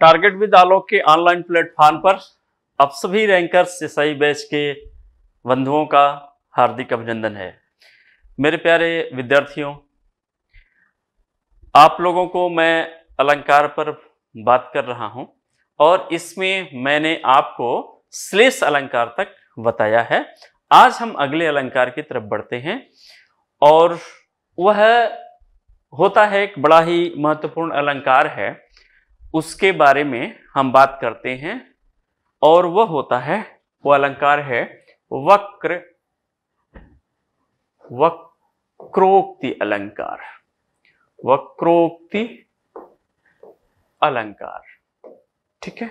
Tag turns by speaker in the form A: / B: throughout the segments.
A: target with आलोक के online platform पर आप सभी रैंकर्स सही बैच के बंधुओं का हार्दिक अभिनंदन है मेरे प्यारे विद्यार्थियों आप लोगों को मैं अलंकार पर बात कर रहा हूं और इसमें मैंने आपको श्लेष अलंकार तक बताया है आज हम अगले अलंकार की तरफ बढ़ते हैं और वह होता है एक बड़ा ही महत्वपूर्ण अलंकार है उसके बारे में हम बात करते हैं और वह होता है वो अलंकार है वक्र वक्रोक्ति अलंकार वक्रोक्ति अलंकार ठीक है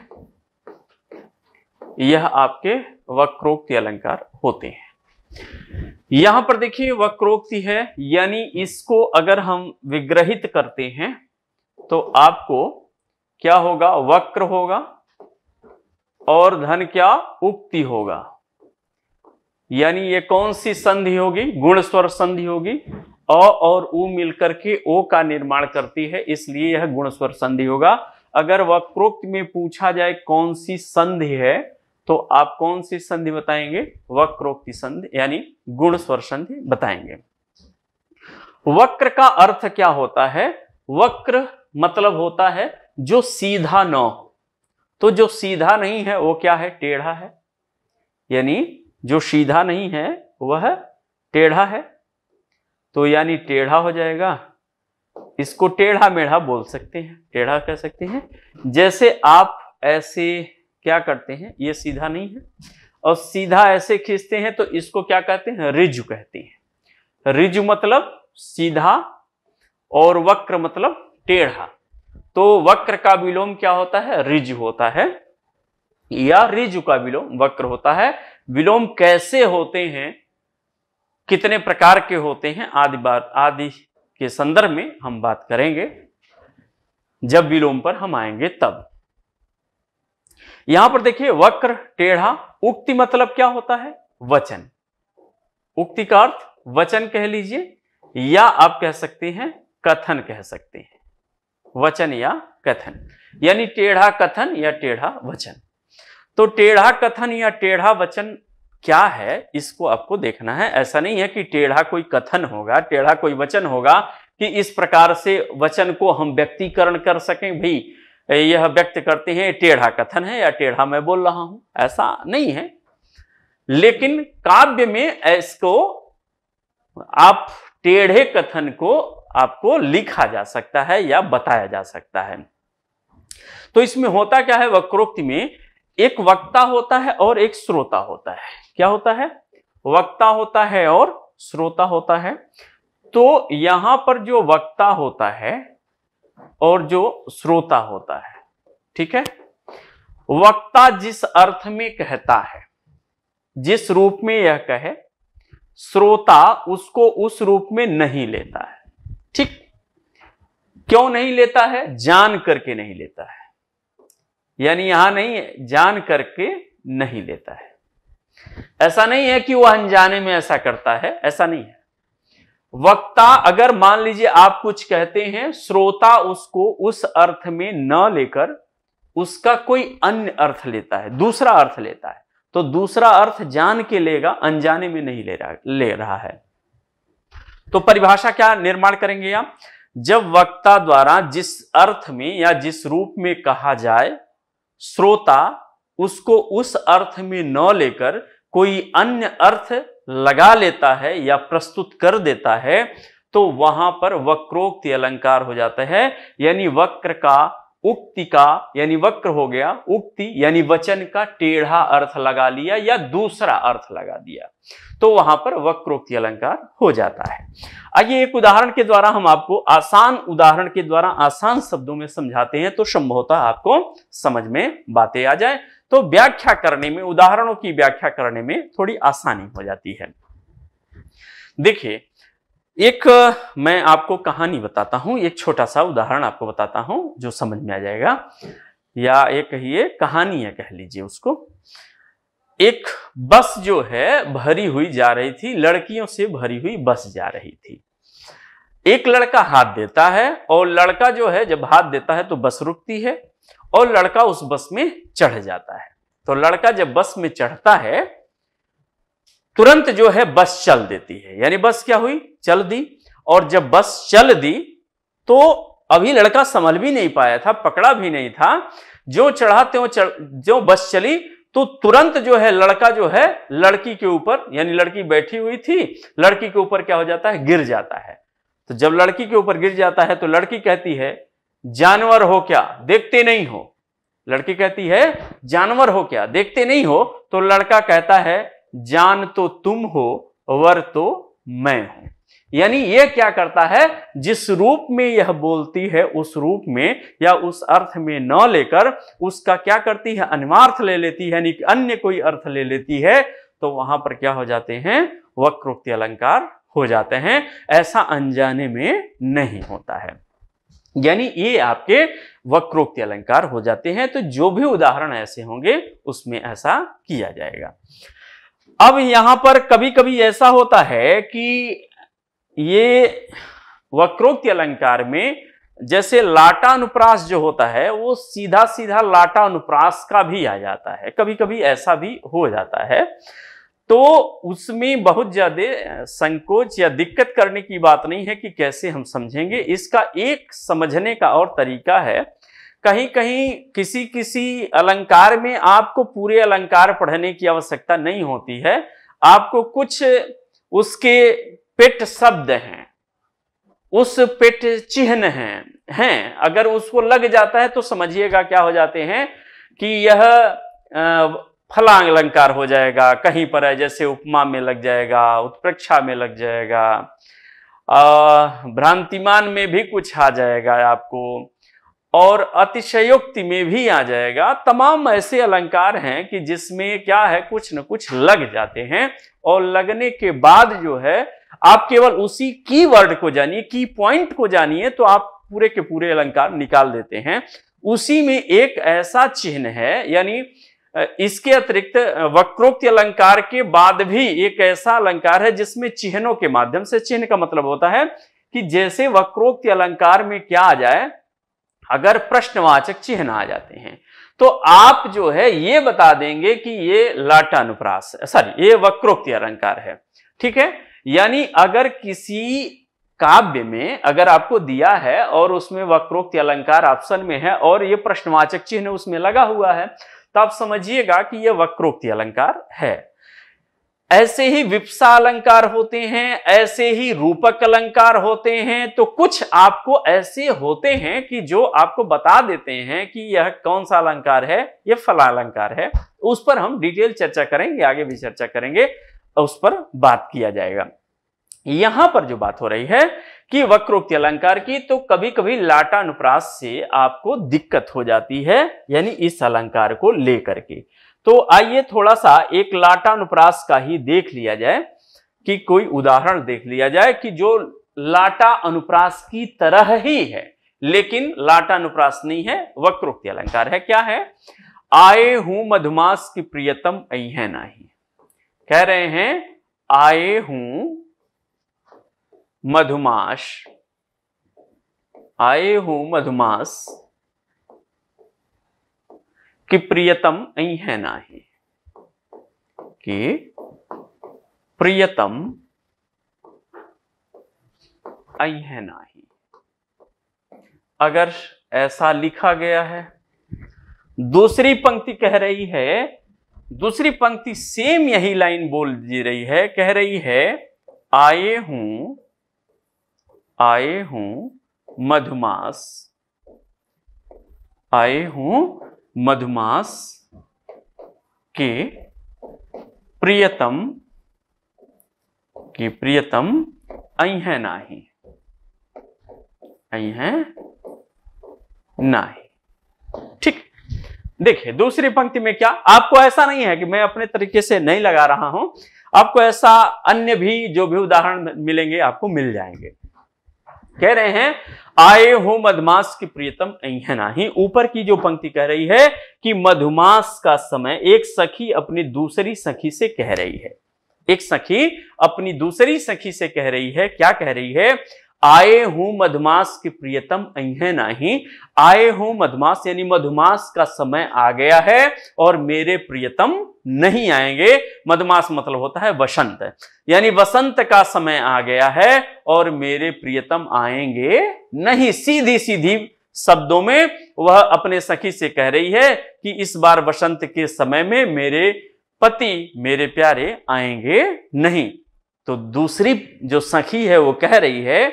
A: यह आपके वक्रोक्ति अलंकार होते हैं यहां पर देखिए वक्रोक्ति है यानी इसको अगर हम विग्रहित करते हैं तो आपको क्या होगा वक्र होगा और धन क्या उक्ति होगा यानी ये कौन सी संधि होगी गुण स्वर संधि होगी अ और उ मिलकर के ओ का निर्माण करती है इसलिए यह गुण स्वर संधि होगा अगर वक्रोक्त में पूछा जाए कौन सी संधि है तो आप कौन सी संधि बताएंगे वक्रोक्ति संधि यानी गुण स्वर संधि बताएंगे वक्र का अर्थ क्या होता है वक्र मतलब होता है जो सीधा न हो तो जो सीधा नहीं है वो क्या है टेढ़ा है यानी जो सीधा नहीं है वह टेढ़ा है तो यानी टेढ़ा हो जाएगा इसको टेढ़ा मेढ़ा बोल सकते हैं टेढ़ा कह सकते हैं जैसे आप ऐसे क्या करते हैं ये सीधा नहीं है और सीधा ऐसे खींचते हैं तो इसको क्या कहते हैं रिज कहते हैं रिज मतलब सीधा और वक्र मतलब टेढ़ा तो वक्र का विलोम क्या होता है रिज होता है या रिज का विलोम वक्र होता है विलोम कैसे होते हैं कितने प्रकार के होते हैं आदि बात आदि के संदर्भ में हम बात करेंगे जब विलोम पर हम आएंगे तब यहां पर देखिए वक्र टेढ़ा उक्ति मतलब क्या होता है वचन उक्ति का अर्थ वचन कह लीजिए या आप कह सकते हैं कथन कह सकते हैं वचन या कथन यानी टेढ़ा कथन या टेढ़ा वचन तो टेढ़ा कथन या टेढ़ा वचन क्या है इसको आपको देखना है ऐसा नहीं है कि टेढ़ा कोई कथन होगा टेढ़ा कोई वचन होगा कि इस प्रकार से वचन को हम व्यक्तिकरण कर सकें भाई यह व्यक्त करते हैं टेढ़ा कथन है या टेढ़ा मैं बोल रहा हूं ऐसा नहीं है लेकिन काव्य में इसको आप टेढ़े कथन को आपको लिखा जा सकता है या बताया जा सकता है तो इसमें होता क्या है वक्रोक्ति में एक वक्ता होता है और एक श्रोता होता है क्या होता है वक्ता होता है और श्रोता होता है तो यहां पर जो वक्ता होता है और जो श्रोता होता है ठीक है वक्ता जिस अर्थ में कहता है जिस रूप में यह कहे श्रोता उसको उस रूप में नहीं लेता है ठीक क्यों नहीं लेता है जान करके नहीं लेता है यानी यहां नहीं है जान करके नहीं लेता है ऐसा नहीं है कि वह अनजाने में ऐसा करता है ऐसा नहीं है वक्ता अगर मान लीजिए आप कुछ कहते हैं श्रोता उसको उस अर्थ में न लेकर उसका कोई अन्य अर्थ लेता है दूसरा अर्थ लेता है तो दूसरा अर्थ जान के लेगा अनजाने में नहीं ले रहा ले रहा है तो परिभाषा क्या निर्माण करेंगे आप जब वक्ता द्वारा जिस अर्थ में या जिस रूप में कहा जाए श्रोता उसको उस अर्थ में न लेकर कोई अन्य अर्थ लगा लेता है या प्रस्तुत कर देता है तो वहां पर वक्रोक्ति अलंकार हो जाता है यानी वक्र का उक्ति का यानी वक्र हो गया उक्ति यानी वचन का टेढ़ा अर्थ लगा लिया या दूसरा अर्थ लगा दिया तो वहां पर वक्रोक्ति अलंकार हो जाता है आइए एक उदाहरण के द्वारा हम आपको आसान उदाहरण के द्वारा आसान शब्दों में समझाते हैं तो संभवतः आपको समझ में बातें आ जाए तो व्याख्या करने में उदाहरणों की व्याख्या करने में थोड़ी आसानी हो जाती है देखिए एक मैं आपको कहानी बताता हूं एक छोटा सा उदाहरण आपको बताता हूं जो समझ में आ जाएगा या एक कहिए कहानी है कह लीजिए उसको एक बस जो है भरी हुई जा रही थी लड़कियों से भरी हुई बस जा रही थी एक लड़का हाथ देता है और लड़का जो है जब हाथ देता है तो बस रुकती है और लड़का उस बस में चढ़ जाता है तो लड़का जब बस में चढ़ता है तुरंत जो है बस चल देती है यानी बस क्या हुई चल दी और जब बस चल दी तो अभी लड़का संभल भी नहीं पाया था पकड़ा भी नहीं था जो चढ़ा त्यों चढ़ जो बस चली तो तुरंत जो है लड़का जो है लड़की के ऊपर यानी लड़की बैठी हुई थी लड़की के ऊपर क्या हो जाता है गिर जाता है तो जब लड़की के ऊपर गिर जाता है तो लड़की कहती है जानवर हो क्या देखते नहीं हो लड़की कहती है जानवर हो क्या देखते नहीं हो तो लड़का कहता है जान तो तुम हो वर तो मैं हूं यानी यह क्या करता है जिस रूप में यह बोलती है उस रूप में या उस अर्थ में न लेकर उसका क्या करती है अनिवार्थ ले लेती है यानी अन्य कोई अर्थ ले लेती है तो वहां पर क्या हो जाते हैं वक्रोक्ति अलंकार हो जाते हैं ऐसा अनजाने में नहीं होता है यानी ये आपके वक्रोक्ति अलंकार हो जाते हैं तो जो भी उदाहरण ऐसे होंगे उसमें ऐसा किया जाएगा अब यहां पर कभी कभी ऐसा होता है कि ये वक्रोक्ति अलंकार में जैसे लाटा अनुप्रास जो होता है वो सीधा सीधा लाटा अनुप्रास का भी आ जाता है कभी कभी ऐसा भी हो जाता है तो उसमें बहुत ज्यादा संकोच या दिक्कत करने की बात नहीं है कि कैसे हम समझेंगे इसका एक समझने का और तरीका है कहीं कहीं किसी किसी अलंकार में आपको पूरे अलंकार पढ़ने की आवश्यकता नहीं होती है आपको कुछ उसके पेट शब्द हैं उस पेट चिन्ह हैं हैं अगर उसको लग जाता है तो समझिएगा क्या हो जाते हैं कि यह फलांग अलंकार हो जाएगा कहीं पर है जैसे उपमा में लग जाएगा उत्प्रेक्षा में लग जाएगा भ्रांतिमान में भी कुछ आ जाएगा आपको और अतिशयोक्ति में भी आ जाएगा तमाम ऐसे अलंकार हैं कि जिसमें क्या है कुछ न कुछ लग जाते हैं और लगने के बाद जो है आप केवल उसी की वर्ड को जानिए की पॉइंट को जानिए तो आप पूरे के पूरे अलंकार निकाल देते हैं उसी में एक ऐसा चिन्ह है यानी इसके अतिरिक्त वक्रोक्त अलंकार के बाद भी एक ऐसा अलंकार है जिसमें चिन्हों के माध्यम से चिन्ह का मतलब होता है कि जैसे वक्रोक्त अलंकार में क्या आ जाए अगर प्रश्नवाचक चिन्ह आ जाते हैं तो आप जो है ये बता देंगे कि ये लट अनुप्रास सॉरी ये वक्रोक्ति अलंकार है ठीक है यानी अगर किसी काव्य में अगर आपको दिया है और उसमें वक्रोक्ति अलंकार ऑप्शन में है और ये प्रश्नवाचक चिन्ह उसमें लगा हुआ है तो आप समझिएगा कि यह वक्रोक्ति अलंकार है ऐसे ही विपसा अलंकार होते हैं ऐसे ही रूपक अलंकार होते हैं तो कुछ आपको ऐसे होते हैं कि जो आपको बता देते हैं कि यह कौन सा अलंकार है यह फला अलंकार है उस पर हम डिटेल चर्चा करेंगे आगे भी चर्चा करेंगे उस पर बात किया जाएगा यहां पर जो बात हो रही है कि वक्रोक्ति अलंकार की तो कभी कभी लाटानुप्रास से आपको दिक्कत हो जाती है यानी इस अलंकार को लेकर के तो आइए थोड़ा सा एक लाटानुप्रास का ही देख लिया जाए कि कोई उदाहरण देख लिया जाए कि जो लाटा अनुप्रास की तरह ही है लेकिन लाटा अनुप्रास नहीं है वक्रोक्ति अलंकार है क्या है आए हूं मधुमास की प्रियतम है नाही कह रहे हैं आए हूं मधुमास आए हूं मधुमास कि प्रियतम अई है ना ही कि प्रियतम अई है ना ही अगर ऐसा लिखा गया है दूसरी पंक्ति कह रही है दूसरी पंक्ति सेम यही लाइन बोल दे रही है कह रही है आए हूं आए हूं मधुमास आए हूं मधुमास के प्रियतम की प्रियतम अह नाही है नाही ठीक देखिए दूसरी पंक्ति में क्या आपको ऐसा नहीं है कि मैं अपने तरीके से नहीं लगा रहा हूं आपको ऐसा अन्य भी जो भी उदाहरण मिलेंगे आपको मिल जाएंगे कह रहे हैं आए हो मधुमास की प्रियतम ऐहना ही ऊपर की जो पंक्ति कह रही है कि मधुमास का समय एक सखी अपनी दूसरी सखी से कह रही है एक सखी अपनी दूसरी सखी से कह रही है क्या कह रही है आए हूं मधमास की प्रियतम ना नाही आए हूं मधमास यानी मधमास का समय आ गया है और मेरे प्रियतम नहीं आएंगे मधमास मतलब होता है वसंत यानी वसंत का समय आ गया है और मेरे प्रियतम आएंगे नहीं सीधी सीधी शब्दों में वह अपने सखी से कह रही है कि इस बार वसंत के समय में मेरे पति मेरे प्यारे आएंगे नहीं तो दूसरी जो सखी है वो कह रही है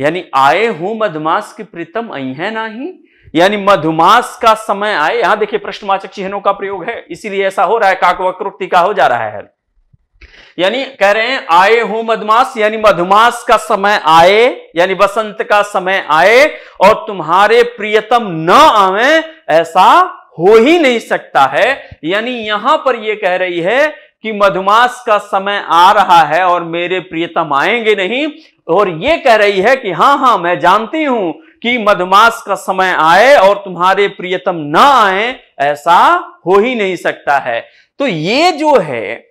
A: यानी आए हूं मधुमास की प्रीतम आई है ना ही यानी मधुमास का समय आए यहां देखिए प्रश्नवाचक चिन्हों का प्रयोग है इसीलिए ऐसा हो रहा है काकवक्रोक्ति का हो जा रहा है यानी कह रहे हैं आए हूं मधुमास यानी मधुमास का समय आए यानी बसंत का समय आए और तुम्हारे प्रियतम न आवे ऐसा हो ही नहीं सकता है यानी यहां पर यह कह रही है कि मधुमास का समय आ रहा है और मेरे प्रियतम आएंगे नहीं और ये कह रही है कि हाँ हाँ मैं जानती हूं कि मधुमास का समय आए और तुम्हारे प्रियतम ना आए ऐसा हो ही नहीं सकता है तो ये जो है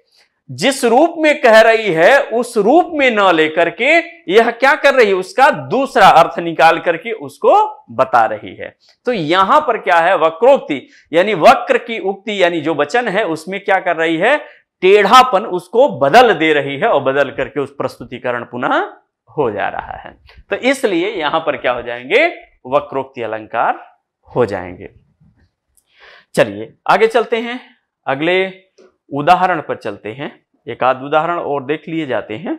A: जिस रूप में कह रही है उस रूप में न लेकर के यह क्या कर रही है उसका दूसरा अर्थ निकाल करके उसको बता रही है तो यहां पर क्या है वक्रोक्ति यानी वक्र की उक्ति यानी जो वचन है उसमें क्या कर रही है टेढ़ापन उसको बदल दे रही है और बदल करके उस प्रस्तुतिकरण पुनः हो जा रहा है तो इसलिए यहां पर क्या हो जाएंगे वक्रोक्ति अलंकार हो जाएंगे चलिए आगे चलते हैं अगले उदाहरण पर चलते हैं एक आध उदाहरण और देख लिए जाते हैं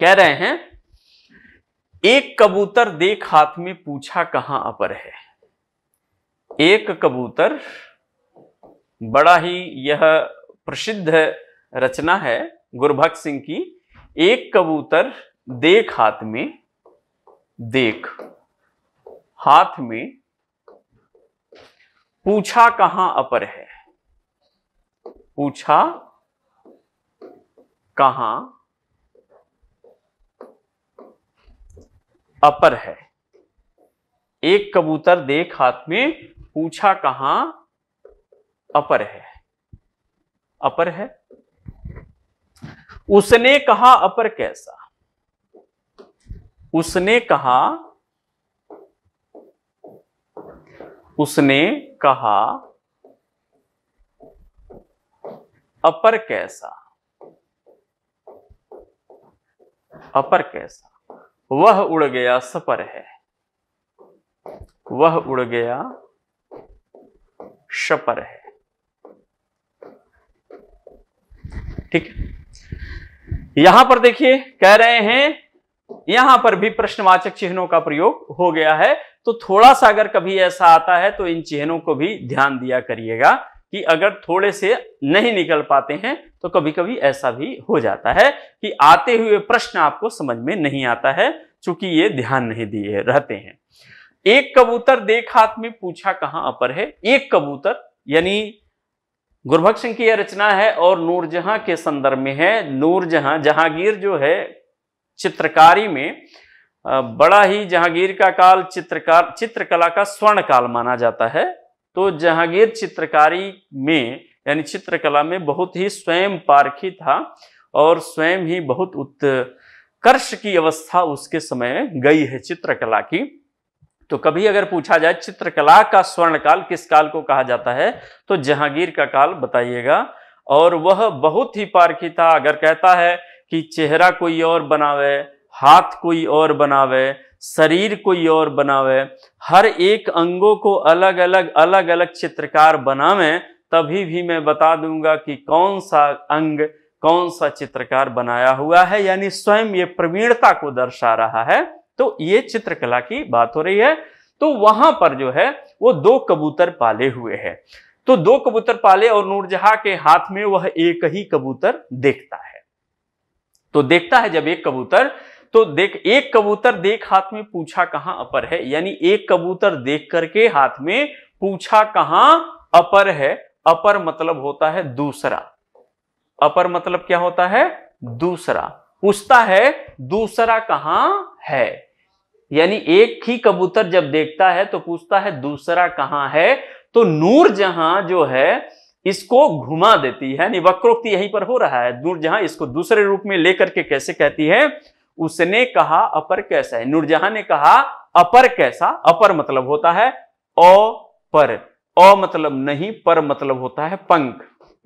A: कह रहे हैं एक कबूतर देख हाथ में पूछा कहां अपर है एक कबूतर बड़ा ही यह प्रसिद्ध रचना है गुरभक्त सिंह की एक कबूतर देख हाथ में देख हाथ में पूछा कहां अपर है पूछा कहां अपर है एक कबूतर देख हाथ में पूछा कहां अपर है अपर है उसने कहा अपर कैसा उसने कहा उसने कहा अपर कैसा अपर कैसा वह उड़ गया सपर है वह उड़ गया शपर है ठीक यहां पर देखिए कह रहे हैं यहां पर भी प्रश्नवाचक चिन्हों का प्रयोग हो गया है तो थोड़ा सा अगर कभी ऐसा आता है तो इन चिन्हों को भी ध्यान दिया करिएगा कि अगर थोड़े से नहीं निकल पाते हैं तो कभी कभी ऐसा भी हो जाता है कि आते हुए प्रश्न आपको समझ में नहीं आता है चूंकि ये ध्यान नहीं दिए रहते हैं एक कबूतर देख हाथ में पूछा कहां अपर है एक कबूतर यानी गुरबख्श सिंह की यह रचना है और नूरजहां के संदर्भ में है नूरजहां जहांगीर जो है चित्रकारी में बड़ा ही जहांगीर का काल चित्रकार चित्रकला का स्वर्ण काल माना जाता है तो जहांगीर चित्रकारी में यानी चित्रकला में बहुत ही स्वयं पारखी था और स्वयं ही बहुत उत्कर्ष की अवस्था उसके समय में गई है चित्रकला की तो कभी अगर पूछा जाए चित्रकला का स्वर्ण काल किस काल को कहा जाता है तो जहांगीर का काल बताइएगा और वह बहुत ही पारखी था अगर कहता है कि चेहरा कोई और बनावे हाथ कोई और बनावे शरीर कोई और बनावे हर एक अंगों को अलग अलग अलग अलग चित्रकार बनावे तभी भी मैं बता दूंगा कि कौन सा अंग कौन सा चित्रकार बनाया हुआ है यानी स्वयं ये प्रवीणता को दर्शा रहा है तो ये चित्रकला की बात हो रही है तो वहां पर जो है वो दो कबूतर पाले हुए हैं तो दो कबूतर पाले और नूरजहां के हाथ में वह एक ही कबूतर देखता है तो देखता है जब एक कबूतर तो देख एक कबूतर देख हाथ में पूछा कहां अपर है यानी एक कबूतर देख करके हाथ में पूछा कहां अपर है अपर मतलब होता है दूसरा अपर मतलब क्या होता है दूसरा पूछता है दूसरा कहां है यानी एक ही कबूतर जब देखता है तो पूछता है दूसरा कहाँ है तो नूर जहां जो है इसको घुमा देती है यानी वक्रोक्ति यहीं पर हो रहा है नूर जहां इसको दूसरे रूप में लेकर के कैसे कहती है उसने कहा अपर कैसा है नूरजहां ने कहा अपर कैसा अपर मतलब होता है ओ पर अ मतलब नहीं पर मतलब होता है पंख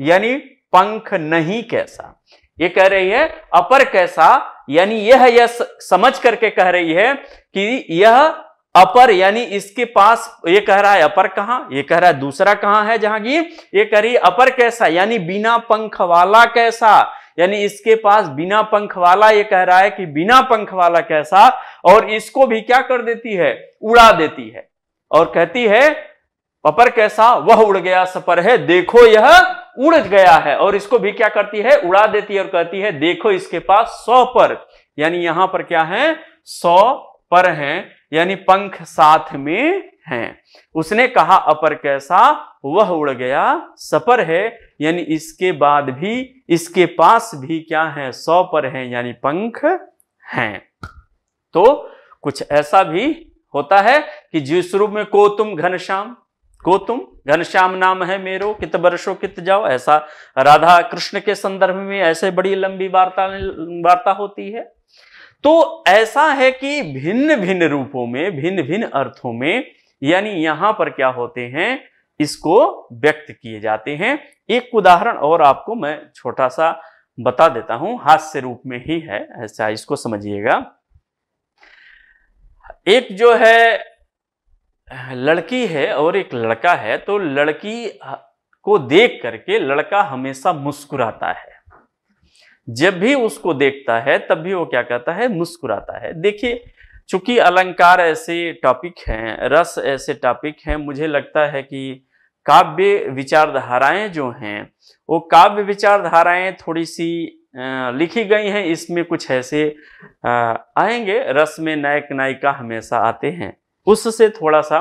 A: यानी पंख नहीं कैसा ये कह रही है अपर कैसा यानी यह यह समझ करके कह रही है कि यह अपर यानी इसके पास ये कह रहा है अपर कहां ये कह रहा है दूसरा कहां है जहांगीर ये कह रही है अपर कैसा यानी बिना पंख वाला कैसा यानी इसके पास बिना पंख वाला ये कह रहा है कि बिना पंख वाला कैसा और इसको भी क्या कर देती है उड़ा देती है और कहती है अपर कैसा वह उड़ गया सपर है देखो यह उड़ गया है और इसको भी क्या करती है उड़ा देती है और कहती है देखो इसके पास सौ पर यानी यहां पर क्या है सौ पर है यानी पंख साथ में हैं उसने कहा अपर कैसा वह उड़ गया सपर है यानी इसके बाद भी इसके पास भी क्या है सौ पर है यानी पंख हैं तो कुछ ऐसा भी होता है कि जिस रूप में को तुम घनश्याम को तुम घनश्याम नाम है मेरो कित वर्षो कित जाओ ऐसा राधा कृष्ण के संदर्भ में ऐसे बड़ी लंबी वार्ता वार्ता होती है तो ऐसा है कि भिन्न भिन्न रूपों में भिन्न भिन्न अर्थों में यानी यहां पर क्या होते हैं इसको व्यक्त किए जाते हैं एक उदाहरण और आपको मैं छोटा सा बता देता हूं हास्य रूप में ही है ऐसा इसको समझिएगा एक जो है लड़की है और एक लड़का है तो लड़की को देख करके लड़का हमेशा मुस्कुराता है जब भी उसको देखता है तब भी वो क्या कहता है मुस्कुराता है देखिए चूंकि अलंकार ऐसे टॉपिक हैं रस ऐसे टॉपिक हैं मुझे लगता है कि काव्य विचारधाराएं जो हैं वो काव्य विचारधाराएं थोड़ी सी लिखी गई हैं इसमें कुछ ऐसे आएंगे रस में नायक नायिका हमेशा आते हैं उससे थोड़ा सा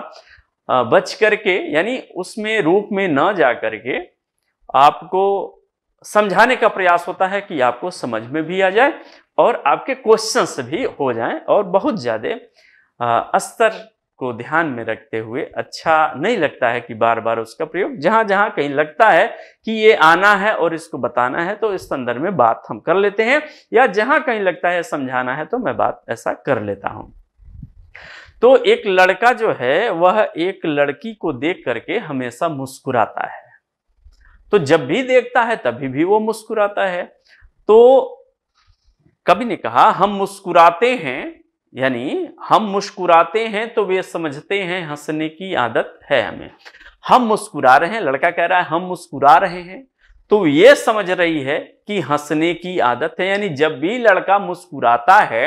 A: बच करके यानी उसमें रूप में न जा करके आपको समझाने का प्रयास होता है कि आपको समझ में भी आ जाए और आपके क्वेश्चंस भी हो जाएं और बहुत ज़्यादा स्तर को ध्यान में रखते हुए अच्छा नहीं लगता है कि बार बार उसका प्रयोग जहाँ जहाँ कहीं लगता है कि ये आना है और इसको बताना है तो इस संदर्भ में बात हम कर लेते हैं या जहाँ कहीं लगता है समझाना है तो मैं बात ऐसा कर लेता हूँ तो एक लड़का जो है वह एक लड़की को देख करके हमेशा मुस्कुराता है तो जब भी देखता है तभी भी वो मुस्कुराता है तो कभी ने कहा हम मुस्कुराते हैं यानी हम मुस्कुराते हैं तो वे समझते हैं हंसने की आदत है हमें हम मुस्कुरा रहे हैं लड़का कह रहा है हम मुस्कुरा रहे हैं तो ये समझ रही है कि हंसने की आदत है यानी जब भी लड़का मुस्कुराता है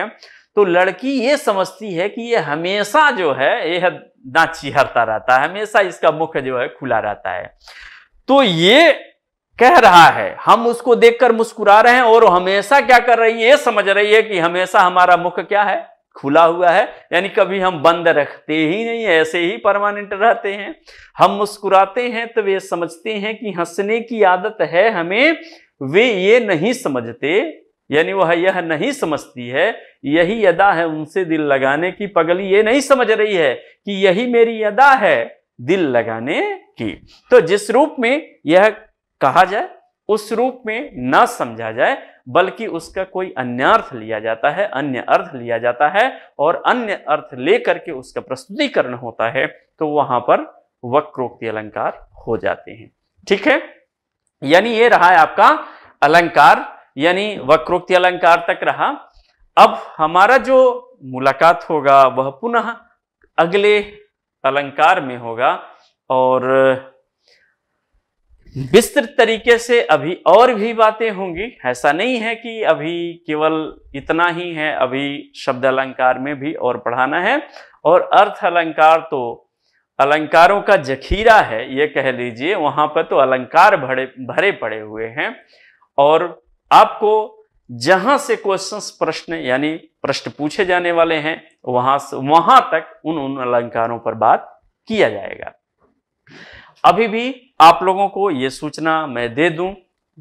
A: तो लड़की ये समझती है कि ये हमेशा जो है यह नाची हरता रहता है हमेशा इसका मुख जो है खुला रहता है तो ये कह रहा है हम उसको देखकर मुस्कुरा रहे हैं और हमेशा क्या कर रही है ये समझ रही है कि हमेशा हमारा मुख क्या है खुला हुआ है यानी कभी हम बंद रखते ही नहीं ऐसे ही परमानेंट रहते हैं हम मुस्कुराते हैं तो वे समझते हैं कि हंसने की आदत है हमें वे ये नहीं समझते यानी वह यह नहीं समझती है यही यदा है उनसे दिल लगाने की पगली ये नहीं समझ रही है कि यही मेरी यदा है दिल लगाने की तो जिस रूप में यह कहा जाए उस रूप में न समझा जाए बल्कि उसका कोई अन्य अर्थ लिया जाता है अन्य अर्थ लिया जाता है और अन्य अर्थ लेकर के उसका प्रस्तुतिकरण होता है तो वहां पर वक्रोक्ति अलंकार हो जाते हैं ठीक है यानी ये रहा है आपका अलंकार यानी वक्रोक्ति अलंकार तक रहा अब हमारा जो मुलाकात होगा वह पुनः अगले अलंकार में होगा और विस्तृत तरीके से अभी और भी बातें होंगी ऐसा नहीं है कि अभी केवल इतना ही है अभी शब्द अलंकार में भी और पढ़ाना है और अर्थ अलंकार तो अलंकारों का जखीरा है ये कह लीजिए वहां पर तो अलंकार भरे भरे पड़े हुए हैं और आपको जहां से क्वेश्चंस प्रश्न यानी प्रश्न पूछे जाने वाले हैं वहां से वहां तक उन उन अलंकारों पर बात किया जाएगा अभी भी आप लोगों को ये सूचना मैं दे दूं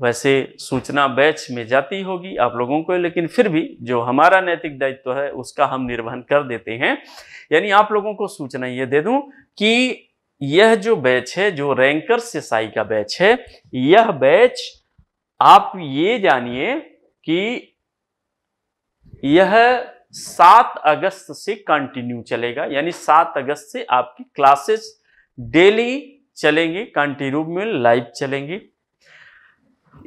A: वैसे सूचना बैच में जाती होगी आप लोगों को लेकिन फिर भी जो हमारा नैतिक दायित्व तो है उसका हम निर्वहन कर देते हैं यानी आप लोगों को सूचना ये दे दूं कि यह जो बैच है जो रैंकर सिसाई का बैच है यह बैच आप ये जानिए कि यह सात अगस्त से कंटिन्यू चलेगा यानी सात अगस्त से आपकी क्लासेस डेली चलेंगी कंटिन्यू में लाइव चलेंगी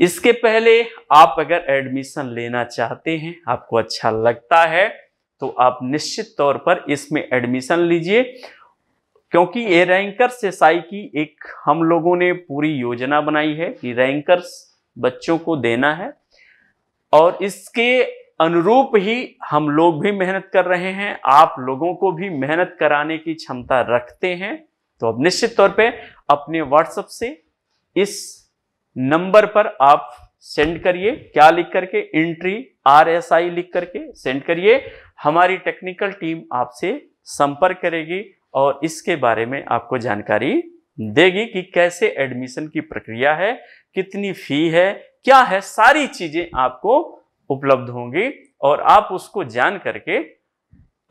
A: इसके पहले आप अगर एडमिशन लेना चाहते हैं आपको अच्छा लगता है तो आप निश्चित तौर पर इसमें एडमिशन लीजिए क्योंकि ये रैंकर्स एसआई की एक हम लोगों ने पूरी योजना बनाई है कि रैंकर्स बच्चों को देना है और इसके अनुरूप ही हम लोग भी मेहनत कर रहे हैं आप लोगों को भी मेहनत कराने की क्षमता रखते हैं तो अब निश्चित तौर पे अपने व्हाट्सएप से इस नंबर पर आप सेंड करिए क्या लिख करके एंट्री आर एस आई लिख करके सेंड करिए हमारी टेक्निकल टीम आपसे संपर्क करेगी और इसके बारे में आपको जानकारी देगी कि कैसे एडमिशन की प्रक्रिया है कितनी फी है क्या है सारी चीजें आपको उपलब्ध होंगी और आप उसको जान करके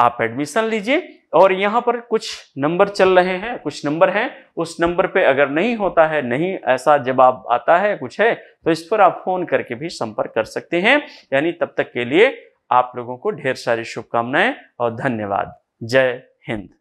A: आप एडमिशन लीजिए और यहाँ पर कुछ नंबर चल रहे हैं कुछ नंबर हैं उस नंबर पे अगर नहीं होता है नहीं ऐसा जवाब आता है कुछ है तो इस पर आप फोन करके भी संपर्क कर सकते हैं यानी तब तक के लिए आप लोगों को ढेर सारी शुभकामनाएं और धन्यवाद जय हिंद